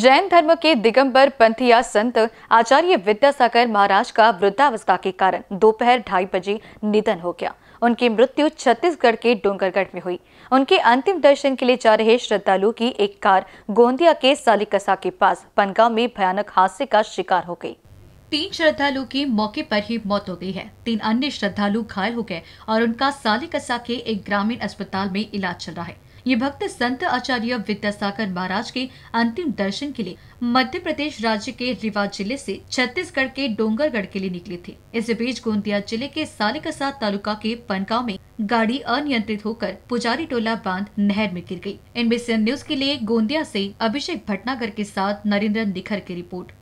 जैन धर्म के दिगंबर पंथिया संत आचार्य विद्यासागर महाराज का वृद्धावस्था के कारण दोपहर ढाई बजे निधन हो गया उनकी मृत्यु छत्तीसगढ़ के डोंगरगढ़ में हुई उनके अंतिम दर्शन के लिए जा रहे श्रद्धालु की एक कार गोंदिया के सालिकसा के पास पनगांव में भयानक हादसे का शिकार हो गई तीन श्रद्धालु की मौके पर ही मौत हो गई है तीन अन्य श्रद्धालु घायल हो गए और उनका सालिकसा के एक ग्रामीण अस्पताल में इलाज चल रहा है ये भक्त संत आचार्य विद्यासागर महाराज के अंतिम दर्शन के लिए मध्य प्रदेश राज्य के रीवा जिले से छत्तीसगढ़ के डोंगरगढ़ के लिए निकले थे इस बीच गोंदिया जिले के सालिकसा तालुका के पनगांव में गाड़ी अनियंत्रित होकर पुजारी टोला बांध नहर में गिर गई एनबीसी न्यूज के लिए गोंदिया से अभिषेक भटनागर के साथ नरेंद्र निखर की रिपोर्ट